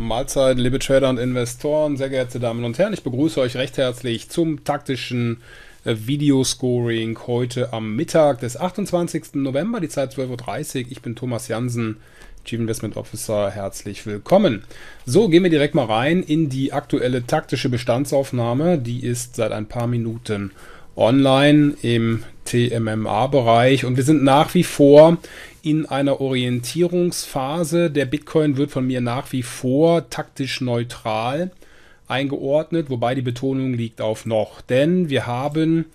Mahlzeit, liebe Trader und Investoren, sehr geehrte Damen und Herren, ich begrüße euch recht herzlich zum taktischen äh, Videoscoring heute am Mittag des 28. November, die Zeit 12.30 Uhr. Ich bin Thomas Jansen, Chief Investment Officer, herzlich willkommen. So, gehen wir direkt mal rein in die aktuelle taktische Bestandsaufnahme. Die ist seit ein paar Minuten online im TMMA-Bereich und wir sind nach wie vor in einer Orientierungsphase. Der Bitcoin wird von mir nach wie vor taktisch neutral eingeordnet, wobei die Betonung liegt auf noch, denn wir haben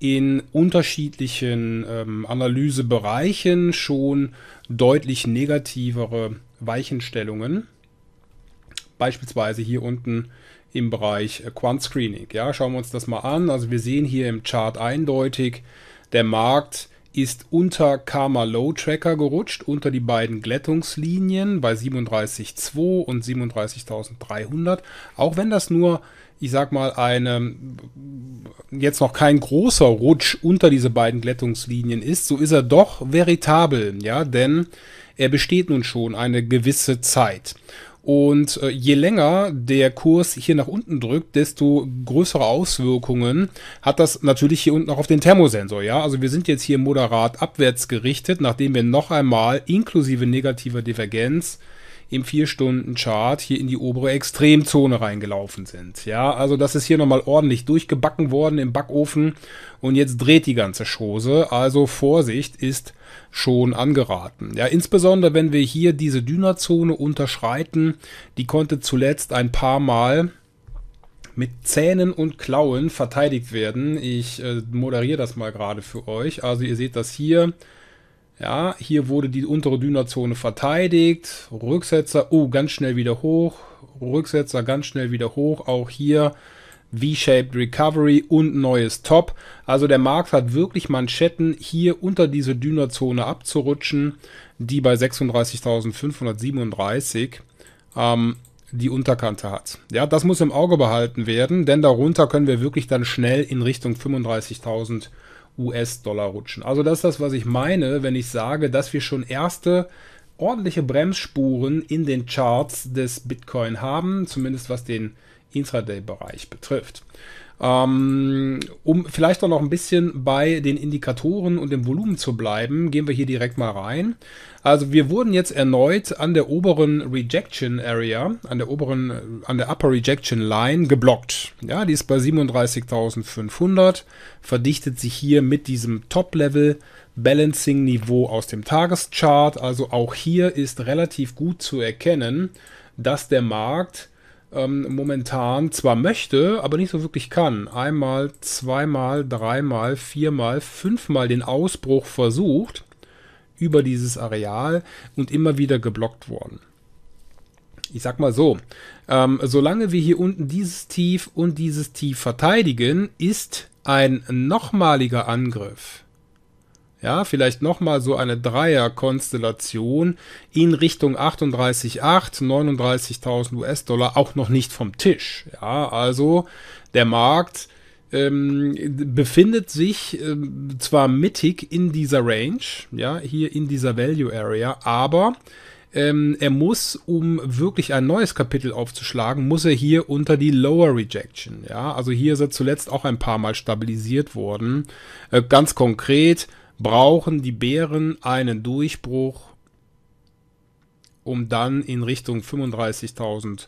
in unterschiedlichen ähm, Analysebereichen schon deutlich negativere Weichenstellungen. Beispielsweise hier unten im Bereich äh, Quant Screening. Ja, schauen wir uns das mal an. Also wir sehen hier im Chart eindeutig, der Markt ist unter Karma Low Tracker gerutscht, unter die beiden Glättungslinien bei 37.2 und 37.300. Auch wenn das nur, ich sag mal, eine, jetzt noch kein großer Rutsch unter diese beiden Glättungslinien ist, so ist er doch veritabel, ja, denn er besteht nun schon eine gewisse Zeit. Und äh, je länger der Kurs hier nach unten drückt, desto größere Auswirkungen hat das natürlich hier unten auch auf den Thermosensor. Ja, also wir sind jetzt hier moderat abwärts gerichtet, nachdem wir noch einmal inklusive negativer Divergenz im 4-Stunden-Chart hier in die obere Extremzone reingelaufen sind. Ja, also das ist hier nochmal ordentlich durchgebacken worden im Backofen und jetzt dreht die ganze Chose. Also Vorsicht ist schon angeraten. Ja, insbesondere wenn wir hier diese Dünerzone unterschreiten, die konnte zuletzt ein paar Mal mit Zähnen und Klauen verteidigt werden. Ich äh, moderiere das mal gerade für euch. Also ihr seht das hier. Ja, hier wurde die untere Dünerzone verteidigt. Rücksetzer, oh, ganz schnell wieder hoch. Rücksetzer ganz schnell wieder hoch. Auch hier V-Shaped Recovery und neues Top. Also der Markt hat wirklich Manschetten, hier unter diese Dünerzone abzurutschen, die bei 36.537 ähm, die Unterkante hat. Ja, das muss im Auge behalten werden, denn darunter können wir wirklich dann schnell in Richtung 35.000 US-Dollar rutschen. Also das ist das, was ich meine, wenn ich sage, dass wir schon erste ordentliche Bremsspuren in den Charts des Bitcoin haben, zumindest was den Intraday-Bereich betrifft. Ähm, um vielleicht auch noch ein bisschen bei den Indikatoren und dem Volumen zu bleiben, gehen wir hier direkt mal rein. Also wir wurden jetzt erneut an der oberen Rejection Area, an der oberen, an der Upper Rejection Line geblockt. Ja, die ist bei 37.500, verdichtet sich hier mit diesem Top-Level Balancing Niveau aus dem Tageschart. Also auch hier ist relativ gut zu erkennen, dass der Markt ähm, momentan zwar möchte, aber nicht so wirklich kann. Einmal, zweimal, dreimal, viermal, fünfmal den Ausbruch versucht über dieses Areal und immer wieder geblockt worden. Ich sag mal so, ähm, solange wir hier unten dieses Tief und dieses Tief verteidigen, ist ein nochmaliger Angriff ja, vielleicht nochmal so eine Dreierkonstellation in Richtung 38,8, 39.000 US-Dollar auch noch nicht vom Tisch. Ja, also der Markt ähm, befindet sich äh, zwar mittig in dieser Range, ja, hier in dieser Value Area, aber ähm, er muss, um wirklich ein neues Kapitel aufzuschlagen, muss er hier unter die Lower Rejection. Ja, also hier ist er zuletzt auch ein paar Mal stabilisiert worden. Äh, ganz konkret brauchen die Bären einen Durchbruch, um dann in Richtung 35.000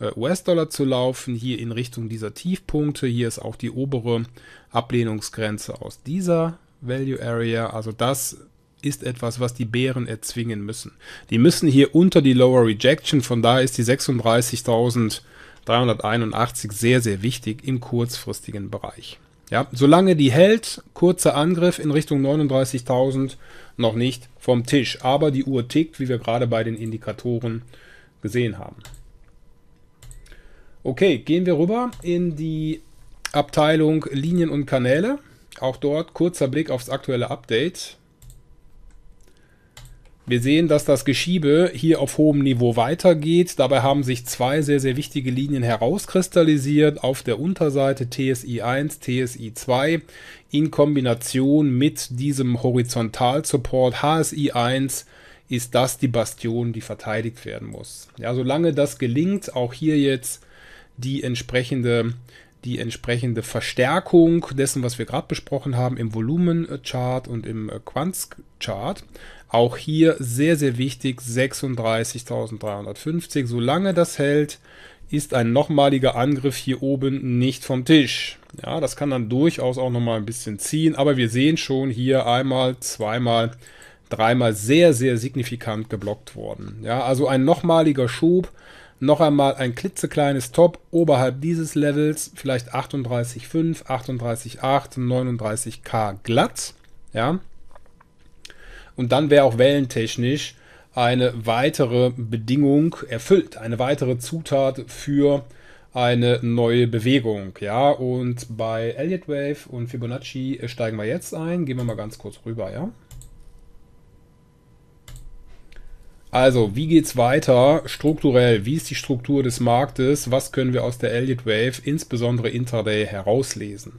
äh, US-Dollar zu laufen, hier in Richtung dieser Tiefpunkte. Hier ist auch die obere Ablehnungsgrenze aus dieser Value Area. Also das ist etwas, was die Bären erzwingen müssen. Die müssen hier unter die Lower Rejection, von daher ist die 36.381 sehr, sehr wichtig im kurzfristigen Bereich. Ja, solange die hält, kurzer Angriff in Richtung 39.000 noch nicht vom Tisch. Aber die Uhr tickt, wie wir gerade bei den Indikatoren gesehen haben. Okay, gehen wir rüber in die Abteilung Linien und Kanäle. Auch dort kurzer Blick aufs aktuelle Update. Wir sehen, dass das Geschiebe hier auf hohem Niveau weitergeht. Dabei haben sich zwei sehr, sehr wichtige Linien herauskristallisiert. Auf der Unterseite TSI 1, TSI 2 in Kombination mit diesem Horizontalsupport HSI 1 ist das die Bastion, die verteidigt werden muss. Ja, solange das gelingt, auch hier jetzt die entsprechende die entsprechende Verstärkung dessen, was wir gerade besprochen haben, im Volumenchart und im äh, Quanz-Chart. Auch hier sehr, sehr wichtig, 36.350. Solange das hält, ist ein nochmaliger Angriff hier oben nicht vom Tisch. Ja, das kann dann durchaus auch nochmal ein bisschen ziehen, aber wir sehen schon hier einmal, zweimal, dreimal sehr, sehr signifikant geblockt worden. Ja, also ein nochmaliger Schub noch einmal ein klitzekleines Top oberhalb dieses Levels, vielleicht 38,5, 38,8, 39k glatt. Ja. Und dann wäre auch wellentechnisch eine weitere Bedingung erfüllt, eine weitere Zutat für eine neue Bewegung. Ja, und bei Elliott Wave und Fibonacci steigen wir jetzt ein. Gehen wir mal ganz kurz rüber, ja. Also, wie geht's weiter strukturell? Wie ist die Struktur des Marktes? Was können wir aus der Elliott Wave, insbesondere Intraday, herauslesen?